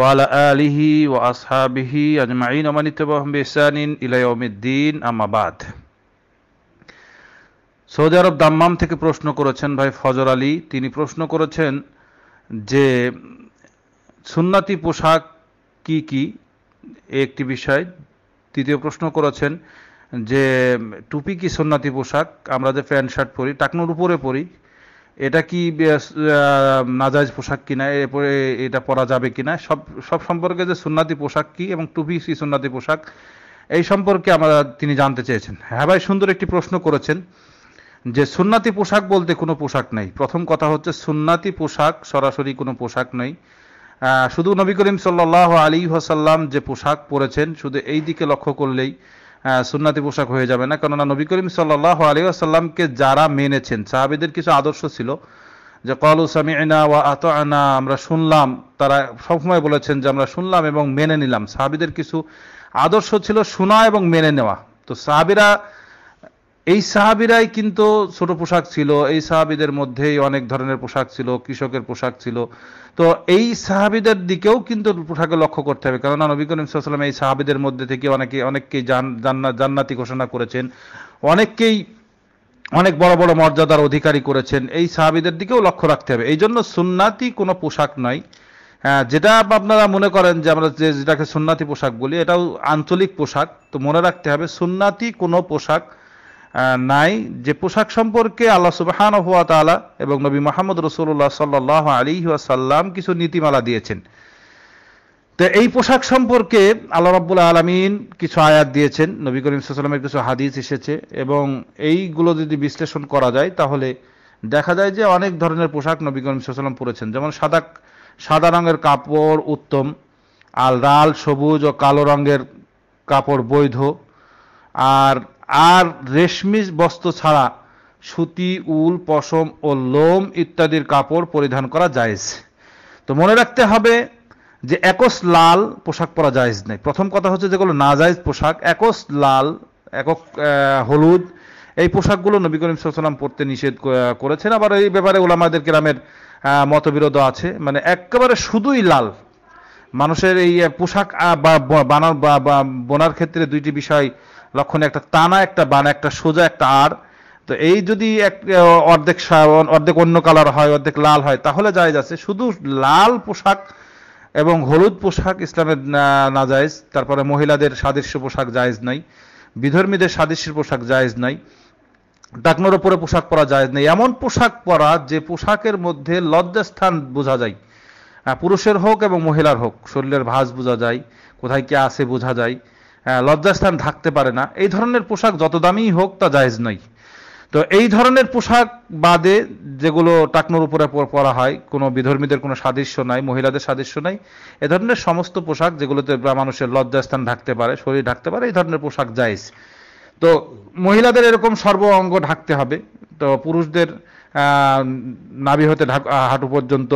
ওয়ালা আলিহি ও আসহাবিহি আজমাইন ওমানিতবাহসানিন ইলাইমিদ্দিন আমাবাদ সৌদি আরব দাম্মাম থেকে প্রশ্ন করেছেন ভাই ফজর আলী তিনি প্রশ্ন করেছেন যে সুন্নাতি পোশাক কি কি একটি বিষয় তৃতীয় প্রশ্ন করেছেন যে টুপি কি সুন্নাতি পোশাক আমরা যে প্যান্ট শার্ট পরি টাকনোর উপরে পরি এটা কি নাজাজ পোশাক কিনা এরপরে এটা পরা যাবে কিনা সব সব সম্পর্কে যে সুন্নাতি পোশাক কি এবং টুপি সি সুন্নাতি পোশাক এই সম্পর্কে আমরা তিনি জানতে চেয়েছেন হ্যাঁ ভাই সুন্দর একটি প্রশ্ন করেছেন যে সুন্নাতি পোশাক বলতে কোনো পোশাক নেই প্রথম কথা হচ্ছে সুন্নাতি পোশাক সরাসরি কোনো পোশাক নেই শুধু নবী করিম সাল্লাহ আলী হাসাল্লাম যে পোশাক পরেছেন শুধু এই দিকে লক্ষ্য করলেই হ্যাঁ, সুন্নাতি পোশাক হয়ে যাবে না কেননা নবী করিম সাল্লাহ আলী আসাল্লামকে যারা মেনেছেন সাহাবিদের কিছু আদর্শ ছিল যে কলু সামিনা ওয়া আত আনা আমরা শুনলাম তারা সবসময় বলেছেন যে আমরা শুনলাম এবং মেনে নিলাম সাহাবিদের কিছু আদর্শ ছিল শোনা এবং মেনে নেওয়া তো সাহাবিরা এই সাহাবিরাই কিন্তু ছোট পোশাক ছিল এই সাহাবিদের মধ্যেই অনেক ধরনের পোশাক ছিল কৃষকের পোশাক ছিল তো এই সাহাবিদের দিকেও কিন্তু পোশাকে লক্ষ্য করতে হবে কেননা নবী করিম সাল্লাম এই সাহাবিদের মধ্যে থেকে অনেকে অনেককেই জান্নাতি ঘোষণা করেছেন অনেককেই অনেক বড় বড় মর্যাদার অধিকারী করেছেন এই সাহাবিদের দিকেও লক্ষ্য রাখতে হবে এই জন্য সুন্নাতি কোনো পোশাক নয় হ্যাঁ, যেটা আপনারা মনে করেন যে আমরা যে যেটাকে সুন্নাতি পোশাক বলি এটাও আঞ্চলিক পোশাক তো মনে রাখতে হবে সুন্নাতি কোনো পোশাক নাই যে পোশাক সম্পর্কে আল্লাহ সুবাহান হুয়া তালা এবং নবী মোহাম্মদ রসুল্লাহ সাল্লাহ আলী সাল্লাম কিছু নীতিমালা দিয়েছেন তো এই পোশাক সম্পর্কে আল্লাহ রব্বুল আলমিন কিছু আয়াত দিয়েছেন নবী করিম সাল্লামের কিছু হাদিস এসেছে এবং এইগুলো যদি বিশ্লেষণ করা যায় তাহলে দেখা যায় যে অনেক ধরনের পোশাক নবী করিম সাল্লাম পরেছেন যেমন সাদা সাদা রঙের কাপড় উত্তম আর লাল সবুজ ও কালো রঙের কাপড় বৈধ আর আর রেশমি বস্ত্র ছাড়া সুতি উল পশম ও লোম ইত্যাদির কাপড় পরিধান করা যায়জ তো মনে রাখতে হবে যে একস লাল পোশাক পরা যায়জ নেই প্রথম কথা হচ্ছে যেগুলো না যায়জ পোশাক একস লাল একক হলুদ এই পোশাকগুলো নবী করিম সাল্লাম পরতে নিষেধ করেছেন আবার এই ব্যাপারে ওলামাদের গ্রামের মতবিরোধ আছে মানে একেবারে শুধুই লাল মানুষের এই পোশাক বানার বোনার ক্ষেত্রে দুইটি বিষয় লক্ষণে একটা টানা একটা বান একটা সোজা একটা আর তো এই যদি এক অর্ধেক অর্ধেক অন্য কালার হয় অর্ধেক লাল হয় তাহলে যায় যাচ্ছে শুধু লাল পোশাক এবং হলুদ পোশাক ইসলামের না জায়েজ তারপরে মহিলাদের সাদৃশ্য পোশাক জায়েজ নাই বিধর্মীদের সাদৃশ্যের পোশাক জায়েজ নাই ডাকনোর ওপরে পোশাক পরা জায়েজ নেই এমন পোশাক পরা যে পোশাকের মধ্যে লজ্জাস্থান বোঝা যায় পুরুষের হোক এবং মহিলার হোক শরীরের ভাজ বোঝা যায় কোথায় কে আছে বোঝা যায় লজ্জাস্থান ঢাকতে পারে না এই ধরনের পোশাক যত দামেই হোক তা জায়েজ নয় তো এই ধরনের পোশাক বাদে যেগুলো টাকনোর উপরে পরা হয় কোনো বিধর্মীদের কোনো সাদৃশ্য নাই মহিলাদের সাদৃশ্য নাই এ ধরনের সমস্ত পোশাক যেগুলোতে মানুষের লজ্জাস্থান ঢাকতে পারে শরীর ঢাকতে পারে এই ধরনের পোশাক জায়েজ তো মহিলাদের এরকম সর্ব অঙ্গ ঢাকতে হবে তো পুরুষদের নাভি হতে হাঁটু পর্যন্ত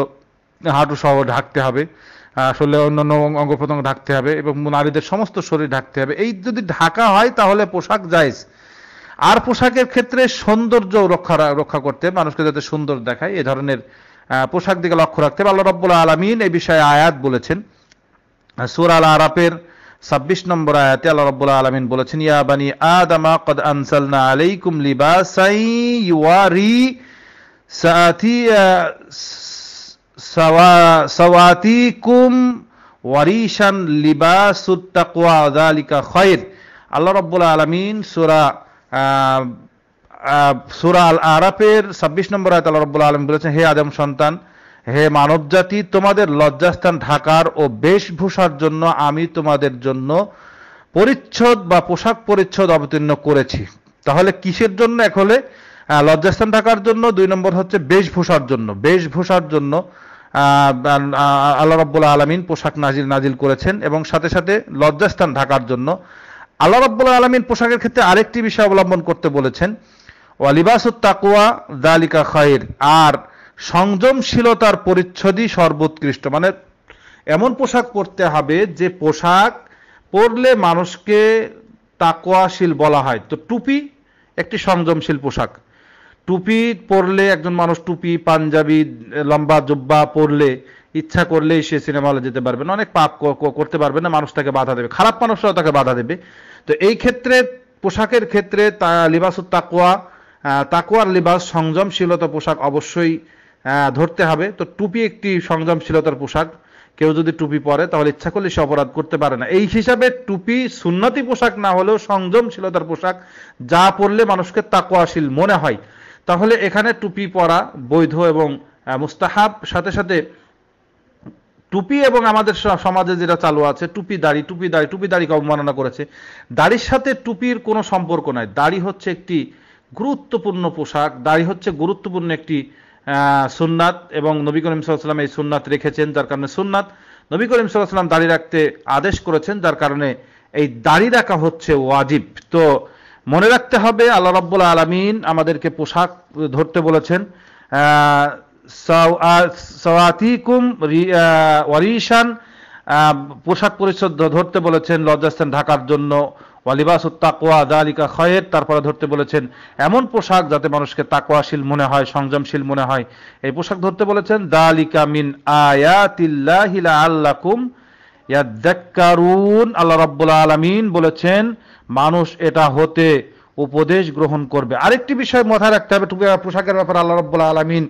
হাঁটু সহ ঢাকতে হবে আসলে অন্যান্য অঙ্গ প্রত্যঙ্গ ঢাকতে হবে এবং নারীদের সমস্ত শরীর ঢাকতে হবে এই যদি ঢাকা হয় তাহলে পোশাক জায়জ আর পোশাকের ক্ষেত্রে সৌন্দর্য রক্ষা রক্ষা করতে মানুষকে যাতে সুন্দর দেখায় এ ধরনের পোশাক দিকে লক্ষ্য রাখতে হবে আল্লাহ রব্বুল আলমিন এই বিষয়ে আয়াত বলেছেন সুর আল আরাপের ছাব্বিশ নম্বর আয়াতে আল্লাহ রব্বুল আলমিন বলেছেন ইয়াবানি আদামা কদ আনসালনা আলাইকুম লিবাসাই ইউয়ারি সাথি সওয়াতিকুম ওয়ারিশান লিবাসুত্তাকুয়া আদালিকা খয়ের আল্লাহ রব্বুল আলমিন সুরা সুরা আল আরাফের ছাব্বিশ নম্বর আয়ত আল্লাহ রব্বুল আলম বলেছেন হে আদম সন্তান হে মানব জাতি তোমাদের লজ্জাস্থান ঢাকার ও বেশভূষার জন্য আমি তোমাদের জন্য পরিচ্ছদ বা পোশাক পরিচ্ছদ অবতীর্ণ করেছি তাহলে কিসের জন্য এক হলে লজ্জাস্থান ঢাকার জন্য দুই নম্বর হচ্ছে বেশভূষার জন্য বেশভূষার জন্য আল্লাহ রব্বুল আলমিন পোশাক নাজিল নাজিল করেছেন এবং সাথে সাথে লজ্জাস্থান ঢাকার জন্য আল্লাহ রব্বুল আলমিন পোশাকের ক্ষেত্রে আরেকটি বিষয় অবলম্বন করতে বলেছেন ওয়ালিবাসুত তাকুয়া দালিকা খায়ের আর সংযমশীলতার পরিচ্ছদই সর্বোৎকৃষ্ট মানে এমন পোশাক পরতে হবে যে পোশাক পরলে মানুষকে তাকোয়াশীল বলা হয় তো টুপি একটি সংযমশীল পোশাক টুপি পরলে একজন মানুষ টুপি পাঞ্জাবি লম্বা জব্বা পরলে ইচ্ছা করলেই সে সিনেমা হলে যেতে পারবে না অনেক পাপ করতে পারবে না মানুষ তাকে বাধা দেবে খারাপ মানুষরাও তাকে বাধা দেবে তো এই ক্ষেত্রে পোশাকের ক্ষেত্রে তা লিবাসুর তাকোয়া তাকোয়ার লিবাস সংযমশীলতা পোশাক অবশ্যই ধরতে হবে তো টুপি একটি সংযমশীলতার পোশাক কেউ যদি টুপি পরে তাহলে ইচ্ছা করলে সে অপরাধ করতে পারে না এই হিসাবে টুপি সুন্নতি পোশাক না হলেও সংযমশীলতার পোশাক যা পরলে মানুষকে তাকোয়াশীল মনে হয় তাহলে এখানে টুপি পরা বৈধ এবং মুস্তাহাব সাথে সাথে টুপি এবং আমাদের সমাজে যেটা চালু আছে টুপি দাড়ি টুপি দাড়ি টুপি দাড়িকে অবমাননা করেছে দাড়ির সাথে টুপির কোনো সম্পর্ক নাই দাড়ি হচ্ছে একটি গুরুত্বপূর্ণ পোশাক দাড়ি হচ্ছে গুরুত্বপূর্ণ একটি সুন্নাত এবং নবী করিম সাল্লাম এই সুননাথ রেখেছেন যার কারণে সুন্নাত নবী করিম সাল্লাম দাড়ি রাখতে আদেশ করেছেন যার কারণে এই দাড়ি রাখা হচ্ছে ওয়াজিব তো মনে রাখতে হবে আল্লাহ রাব্বুল আলমিন আমাদেরকে পোশাক ধরতে বলেছেন সওয়াতিকুম ওয়ারিশান পোশাক পরিচ্ছদ ধরতে বলেছেন লজ্জাস্থান ঢাকার জন্য ওয়ালিবাস তাকোয়া দালিকা খয়ের তারপরে ধরতে বলেছেন এমন পোশাক যাতে মানুষকে তাকোয়াশীল মনে হয় সংযমশীল মনে হয় এই পোশাক ধরতে বলেছেন দালিকা মিন আয়াতিল্লাহিলা আল্লাকুম ইয়াদ্দাক্কারুন আল্লাহ রাব্বুল আলামিন বলেছেন মানুষ এটা হতে উপদেশ গ্রহণ করবে আরেকটি বিষয় মাথায় রাখতে হবে পোশাকের ব্যাপারে আল্লাহ রব্বুল আলমিন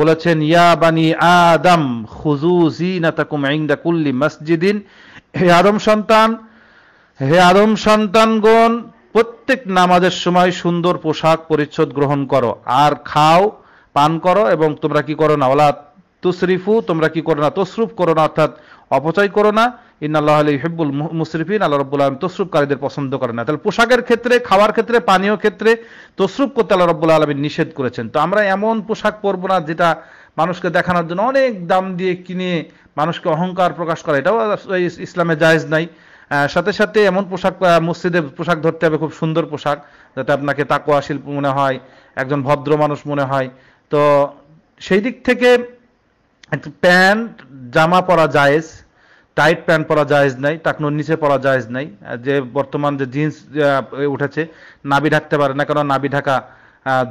বলেছেন ইয়া বানি আদম খুজুজিনাতাকুম ইনদা কুল্লি মসজিদিন হে আদম সন্তান হে আদম সন্তানগণ প্রত্যেক নামাজের সময় সুন্দর পোশাক পরিচ্ছদ গ্রহণ করো আর খাও পান করো এবং তোমরা কি করো না ওলা তুসরিফু তোমরা কি করো না তসরুফ করো না অর্থাৎ অপচয় করো না ইন্নাল্লাহ আলী হেব্বুল মুসরিফিন আল্লাহ রব্বুল আলম তসরুপকারীদের পছন্দ করে না তাহলে পোশাকের ক্ষেত্রে খাওয়ার ক্ষেত্রে পানীয় ক্ষেত্রে তসরুফ করতে আল্লাহ রব্বুল আলমী নিষেধ করেছেন তো আমরা এমন পোশাক পরবো না যেটা মানুষকে দেখানোর জন্য অনেক দাম দিয়ে কিনে মানুষকে অহংকার প্রকাশ করা এটাও ইসলামে জায়েজ নাই সাথে সাথে এমন পোশাক মসজিদে পোশাক ধরতে হবে খুব সুন্দর পোশাক যাতে আপনাকে তাকুয়াশীল মনে হয় একজন ভদ্র মানুষ মনে হয় তো সেই দিক থেকে একটু প্যান্ট জামা পরা জায়েজ টাইট প্যান্ট পরা জায়েজ নাই টাকনোর নিচে পরা জায়েজ নাই যে বর্তমান যে জিন্স উঠেছে নাবি ঢাকতে পারে না কারণ নাবি ঢাকা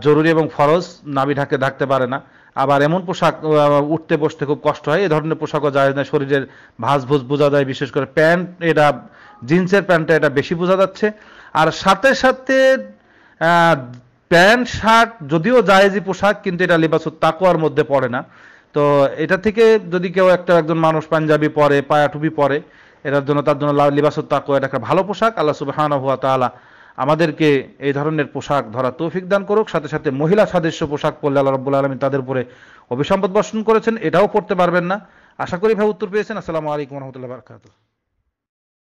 জরুরি এবং ফরজ নাবি ঢাকে ঢাকতে পারে না আবার এমন পোশাক উঠতে বসতে খুব কষ্ট হয় এ ধরনের পোশাকও যায় না শরীরের ভাঁজ ভুজ বোঝা যায় বিশেষ করে প্যান্ট এটা জিন্সের প্যান্টটা এটা বেশি বোঝা যাচ্ছে আর সাথে সাথে প্যান্ট শার্ট যদিও জায়েজি পোশাক কিন্তু এটা লিবাসুর তাকুয়ার মধ্যে পড়ে না তো এটা থেকে যদি কেউ একটা একজন মানুষ পাঞ্জাবি পরে পায়া টুপি পরে এটার জন্য তার জন্য লিবাসত তাকো এটা একটা ভালো পোশাক আল্লাহ সুবাহান হুয়া তালা আমাদেরকে এই ধরনের পোশাক ধরা তৌফিক দান করুক সাথে সাথে মহিলা সাদৃশ্য পোশাক পরলে আল্লাহ রব্বুল আলমী তাদের উপরে অভিসম্পদ বর্ষণ করেছেন এটাও করতে পারবেন না আশা করি ভাই উত্তর পেয়েছেন আসসালামু আলাইকুম রহমতুল্লাহ বারকাতুহ